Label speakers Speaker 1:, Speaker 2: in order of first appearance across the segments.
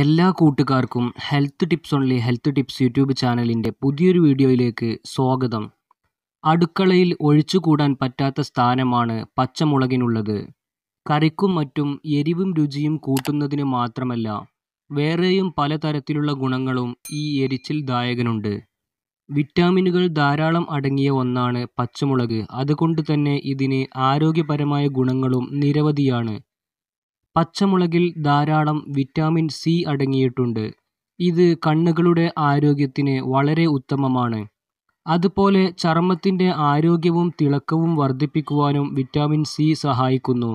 Speaker 1: എല്ലാ കൂട്ടുകാർക്കും health tips only health tips YouTube ചാനലിൻ്റെ പുതിയൊരു വീഡിയോയിലേക്ക് സ്വാഗതം അടുക്കളയിൽ ഒഴിച്ചുകൂടാൻ പറ്റാത്ത സ്ഥാനമാണ് പച്ചമുളകിനുള്ളത് കറിക്കും മറ്റും എരിവും രുചിയും കൂട്ടുന്നതിന് മാത്രമല്ല വേറെയും പലതരത്തിലുള്ള ഗുണങ്ങളും ഈ എരിച്ചിൽ ദായകനുണ്ട് വിറ്റാമിനുകൾ ധാരാളം അടങ്ങിയ ഒന്നാണ് പച്ചമുളക് അതുകൊണ്ട് തന്നെ ഇതിന് ആരോഗ്യപരമായ ഗുണങ്ങളും നിരവധിയാണ് പച്ചമുളകിൽ ധാരാളം വിറ്റാമിൻ സി അടങ്ങിയിട്ടുണ്ട് ഇത് കണ്ണുകളുടെ ആരോഗ്യത്തിന് വളരെ ഉത്തമമാണ് അതുപോലെ ചർമ്മത്തിൻ്റെ ആരോഗ്യവും തിളക്കവും വർദ്ധിപ്പിക്കുവാനും വിറ്റാമിൻ സി സഹായിക്കുന്നു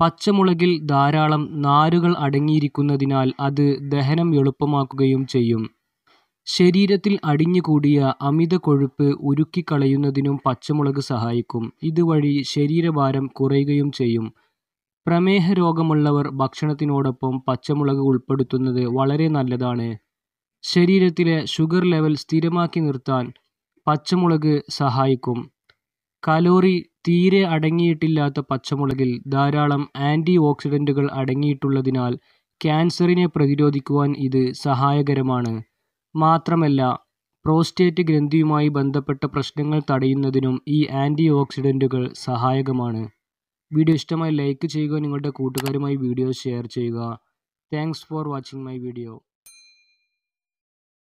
Speaker 1: പച്ചമുളകിൽ ധാരാളം നാരുകൾ അടങ്ങിയിരിക്കുന്നതിനാൽ അത് ദഹനം എളുപ്പമാക്കുകയും ചെയ്യും ശരീരത്തിൽ അടിഞ്ഞുകൂടിയ അമിത കൊഴുപ്പ് ഉരുക്കിക്കളയുന്നതിനും പച്ചമുളക് സഹായിക്കും ഇതുവഴി ശരീരഭാരം കുറയുകയും ചെയ്യും പ്രമേഹരോഗമുള്ളവർ ഭക്ഷണത്തിനോടൊപ്പം പച്ചമുളക് ഉൾപ്പെടുത്തുന്നത് വളരെ നല്ലതാണ്. ശരീരത്തിലെ ഷുഗർ ലെവൽ സ്ഥിരമാക്കി നിർത്താൻ പച്ചമുളക് സഹായിക്കും. കലോറി തീരെ അടങ്ങിയിട്ടില്ലാത്ത പച്ചമുളകിൽ ധാരാളം ആൻറ്റി ഓക്സിഡൻറ്റുകൾ അടങ്ങിയിട്ടുള്ളതിനാൽ ക്യാൻസറിനെ പ്രതിരോധിക്കുവാൻ ഇത് സഹായകരമാണ്. മാത്രമല്ല പ്രോസ്റ്റേറ്റ് ഗ്രന്ഥിയുമായി ബന്ധപ്പെട്ട പ്രശ്നങ്ങൾ തടയുന്നതിനും ഈ ആൻറ്റി സഹായകമാണ്. വീഡിയോ ഇഷ്ടമായി ലൈക്ക് ചെയ്യുക നിങ്ങളുടെ കൂട്ടുകാരുമായി വീഡിയോ ഷെയർ ചെയ്യുക thanks for watching my video